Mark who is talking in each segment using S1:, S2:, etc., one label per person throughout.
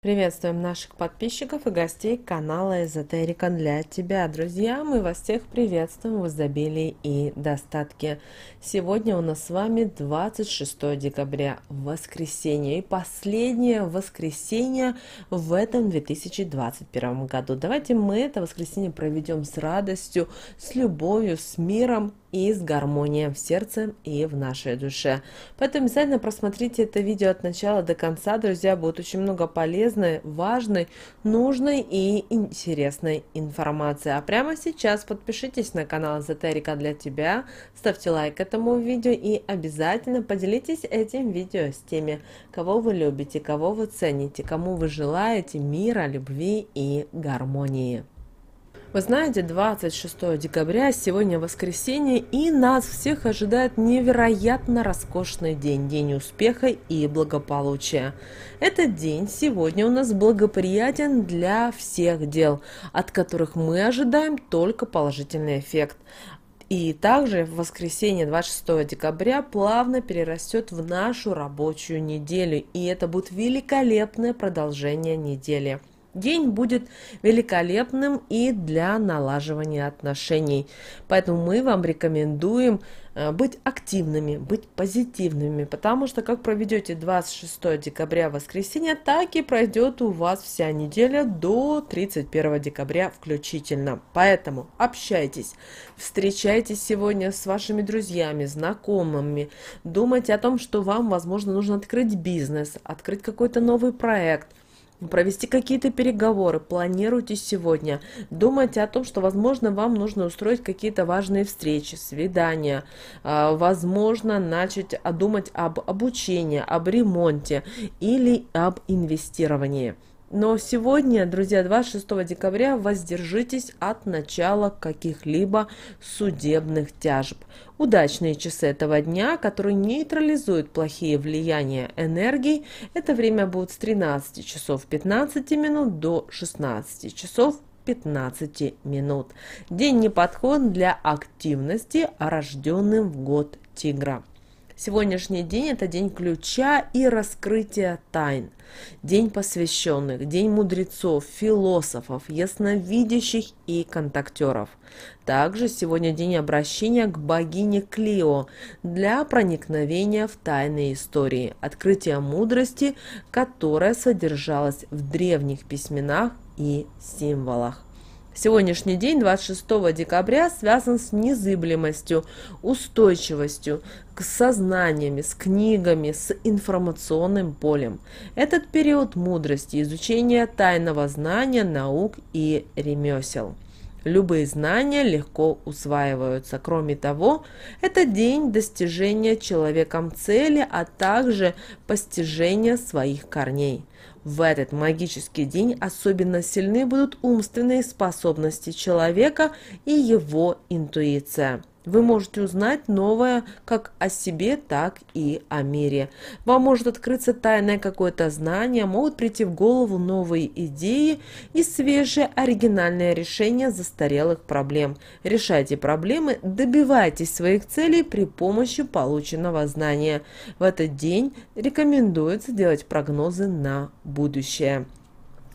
S1: Приветствуем наших подписчиков и гостей канала Эзотерика для тебя. Друзья, мы вас всех приветствуем в изобилии и достатке. Сегодня у нас с вами 26 декабря, воскресенье и последнее воскресенье в этом 2021 году. Давайте мы это воскресенье проведем с радостью, с любовью, с миром и с гармонией в сердце и в нашей душе. Поэтому обязательно просмотрите это видео от начала до конца, друзья, будет очень много полезной, важной, нужной и интересной информации. А прямо сейчас подпишитесь на канал Эзотерика для тебя, ставьте лайк этому видео и обязательно поделитесь этим видео с теми, кого вы любите, кого вы цените, кому вы желаете мира, любви и гармонии. Вы знаете, 26 декабря, сегодня воскресенье, и нас всех ожидает невероятно роскошный день, день успеха и благополучия. Этот день сегодня у нас благоприятен для всех дел, от которых мы ожидаем только положительный эффект. И также в воскресенье 26 декабря плавно перерастет в нашу рабочую неделю, и это будет великолепное продолжение недели. День будет великолепным и для налаживания отношений. Поэтому мы вам рекомендуем э, быть активными, быть позитивными, потому что как проведете 26 декабря воскресенье, так и пройдет у вас вся неделя до 31 декабря включительно. Поэтому общайтесь, встречайтесь сегодня с вашими друзьями, знакомыми, думайте о том, что вам, возможно, нужно открыть бизнес, открыть какой-то новый проект – Провести какие-то переговоры, планируйте сегодня. Думайте о том, что, возможно, вам нужно устроить какие-то важные встречи, свидания. А, возможно, начать а, думать об обучении, об ремонте или об инвестировании. Но сегодня, друзья, 26 декабря воздержитесь от начала каких-либо судебных тяжб. Удачные часы этого дня, которые нейтрализуют плохие влияния энергии, это время будет с 13 часов 15 минут до 16 часов 15 минут. День не подходит для активности, а рожденным в год тигра. Сегодняшний день – это день ключа и раскрытия тайн. День посвященных, день мудрецов, философов, ясновидящих и контактеров. Также сегодня день обращения к богине Клио для проникновения в тайные истории, открытия мудрости, которая содержалась в древних письменах и символах. Сегодняшний день, 26 декабря, связан с незыблемостью, устойчивостью, к сознаниями, с книгами, с информационным полем. Этот период мудрости, изучения тайного знания, наук и ремесел. Любые знания легко усваиваются. Кроме того, это день достижения человеком цели, а также постижения своих корней. В этот магический день особенно сильны будут умственные способности человека и его интуиция. Вы можете узнать новое как о себе, так и о мире. Вам может открыться тайное какое-то знание, могут прийти в голову новые идеи и свежее оригинальное решение застарелых проблем. Решайте проблемы, добивайтесь своих целей при помощи полученного знания. В этот день рекомендуется делать прогнозы на будущее.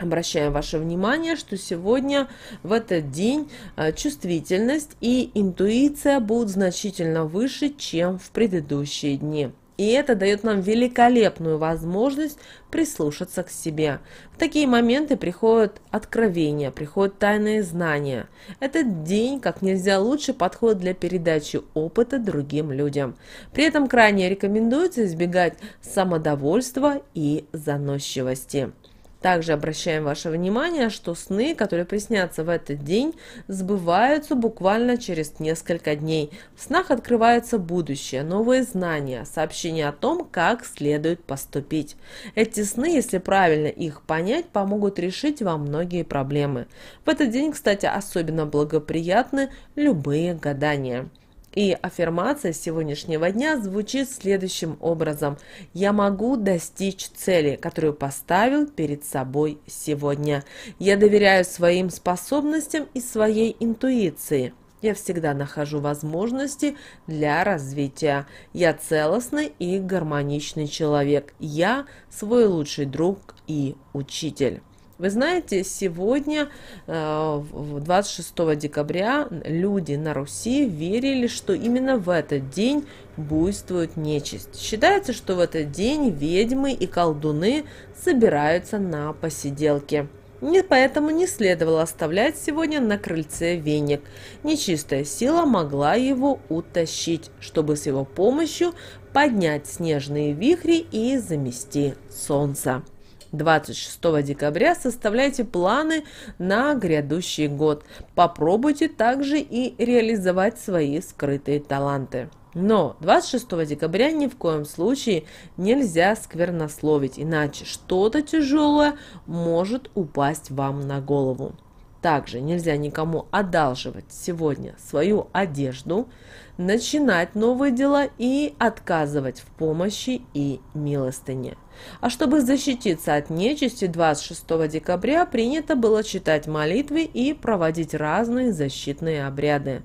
S1: Обращаем ваше внимание, что сегодня в этот день э, чувствительность и интуиция будут значительно выше, чем в предыдущие дни. И это дает нам великолепную возможность прислушаться к себе. В такие моменты приходят откровения, приходят тайные знания. Этот день как нельзя лучше подходит для передачи опыта другим людям. При этом крайне рекомендуется избегать самодовольства и заносчивости. Также обращаем ваше внимание, что сны, которые приснятся в этот день, сбываются буквально через несколько дней. В снах открывается будущее, новые знания, сообщения о том, как следует поступить. Эти сны, если правильно их понять, помогут решить вам многие проблемы. В этот день, кстати, особенно благоприятны любые гадания. И аффирмация сегодняшнего дня звучит следующим образом. Я могу достичь цели, которую поставил перед собой сегодня. Я доверяю своим способностям и своей интуиции. Я всегда нахожу возможности для развития. Я целостный и гармоничный человек. Я свой лучший друг и учитель. Вы знаете, сегодня, 26 э, декабря, люди на Руси верили, что именно в этот день буйствует нечисть. Считается, что в этот день ведьмы и колдуны собираются на посиделке. Не, поэтому не следовало оставлять сегодня на крыльце веник. Нечистая сила могла его утащить, чтобы с его помощью поднять снежные вихри и замести солнце. 26 декабря составляйте планы на грядущий год. Попробуйте также и реализовать свои скрытые таланты. Но 26 декабря ни в коем случае нельзя сквернословить, иначе что-то тяжелое может упасть вам на голову. Также нельзя никому одалживать сегодня свою одежду, начинать новые дела и отказывать в помощи и милостыне. А чтобы защититься от нечисти, 26 декабря принято было читать молитвы и проводить разные защитные обряды.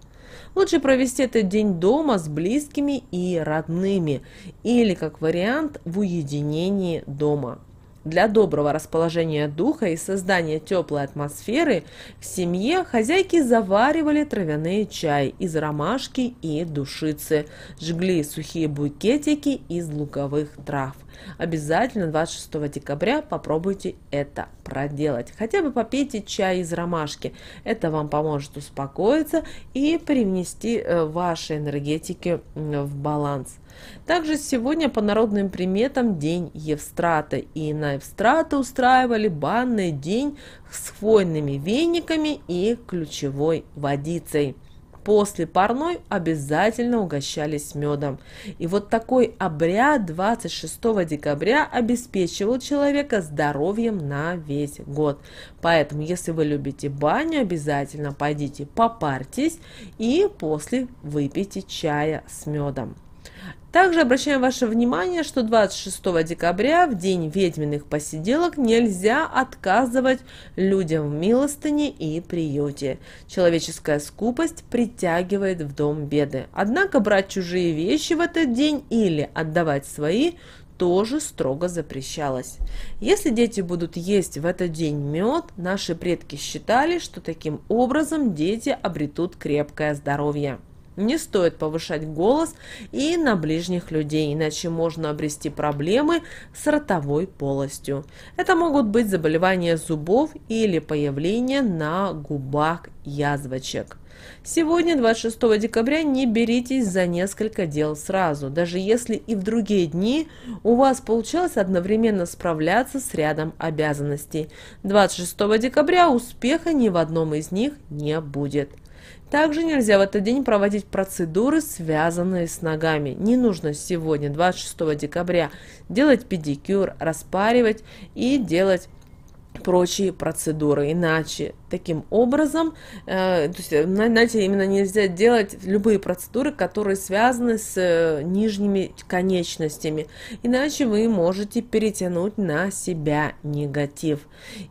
S1: Лучше провести этот день дома с близкими и родными или, как вариант, в уединении дома. Для доброго расположения духа и создания теплой атмосферы в семье хозяйки заваривали травяные чай из ромашки и душицы, жгли сухие букетики из луковых трав. Обязательно 26 декабря попробуйте это проделать. Хотя бы попейте чай из ромашки. Это вам поможет успокоиться и привнести э, ваши энергетики в баланс. Также сегодня по народным приметам день Евстрата, и на Евстрата устраивали банный день с хвойными вениками и ключевой водицей. После парной обязательно угощались медом. И вот такой обряд 26 декабря обеспечивал человека здоровьем на весь год. Поэтому, если вы любите баню, обязательно пойдите попарьтесь и после выпейте чая с медом. Также обращаем ваше внимание, что 26 декабря, в день ведьминых посиделок, нельзя отказывать людям в милостыне и приюте. Человеческая скупость притягивает в дом беды. Однако брать чужие вещи в этот день или отдавать свои тоже строго запрещалось. Если дети будут есть в этот день мед, наши предки считали, что таким образом дети обретут крепкое здоровье. Не стоит повышать голос и на ближних людей, иначе можно обрести проблемы с ротовой полостью. Это могут быть заболевания зубов или появление на губах язвочек. Сегодня, 26 декабря, не беритесь за несколько дел сразу, даже если и в другие дни у вас получалось одновременно справляться с рядом обязанностей. 26 декабря успеха ни в одном из них не будет. Также нельзя в этот день проводить процедуры, связанные с ногами. Не нужно сегодня, 26 декабря, делать педикюр, распаривать и делать прочие процедуры. Иначе таким образом, э, то есть, э, знаете, именно нельзя делать любые процедуры, которые связаны с э, нижними конечностями. Иначе вы можете перетянуть на себя негатив.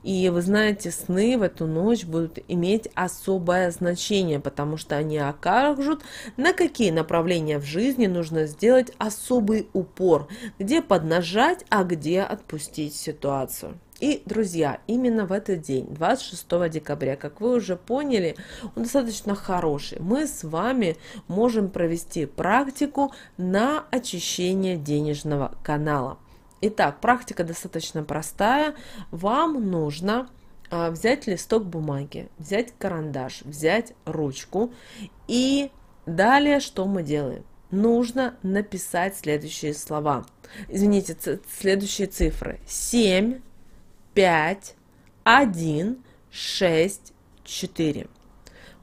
S1: И вы знаете, сны в эту ночь будут иметь особое значение, потому что они окажут, на какие направления в жизни нужно сделать особый упор, где поднажать, а где отпустить ситуацию. И, друзья, именно в этот день, 26 декабря, как вы уже поняли, он достаточно хороший. Мы с вами можем провести практику на очищение денежного канала. Итак, практика достаточно простая. Вам нужно а, взять листок бумаги, взять карандаш, взять ручку. И далее что мы делаем? Нужно написать следующие слова. Извините, следующие цифры. 7, пять один шесть четыре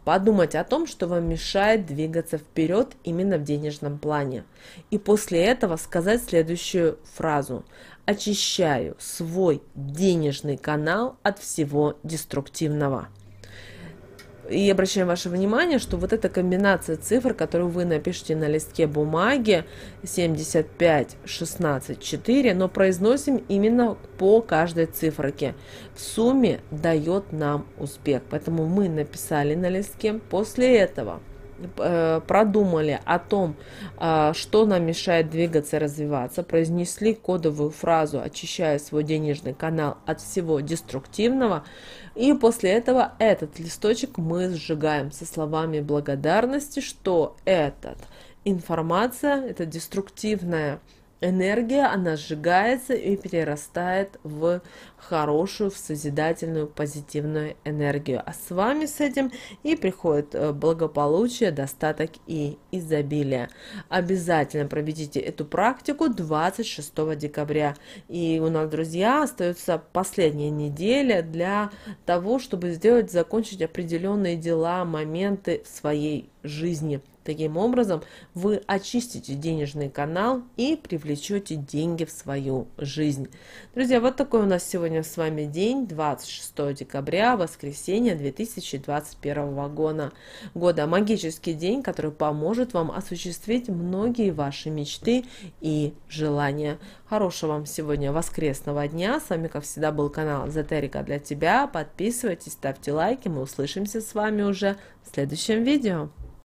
S1: Подумать о том, что вам мешает двигаться вперед именно в денежном плане. И после этого сказать следующую фразу. Очищаю свой денежный канал от всего деструктивного. И обращаем ваше внимание, что вот эта комбинация цифр, которую вы напишите на листке бумаги, 75, 16, 4, но произносим именно по каждой циферке. В сумме дает нам успех. Поэтому мы написали на листке. После этого Э, продумали о том, а, что нам мешает двигаться развиваться, произнесли кодовую фразу, очищая свой денежный канал от всего деструктивного, и после этого этот листочек мы сжигаем со словами благодарности, что этот информация, это деструктивная энергия, она сжигается и перерастает в хорошую, в созидательную, позитивную энергию. А с вами с этим и приходит э, благополучие, достаток и изобилие. Обязательно проведите эту практику 26 декабря. И у нас, друзья, остается последняя неделя для того, чтобы сделать, закончить определенные дела, моменты в своей жизни. Таким образом, вы очистите денежный канал и привлечете деньги в свою жизнь. Друзья, вот такой у нас сегодня с вами день, 26 декабря, воскресенье 2021 года. года. Магический день, который поможет вам осуществить многие ваши мечты и желания. Хорошего вам сегодня воскресного дня. С вами, как всегда, был канал Эзотерика для тебя. Подписывайтесь, ставьте лайки. Мы услышимся с вами уже в следующем видео.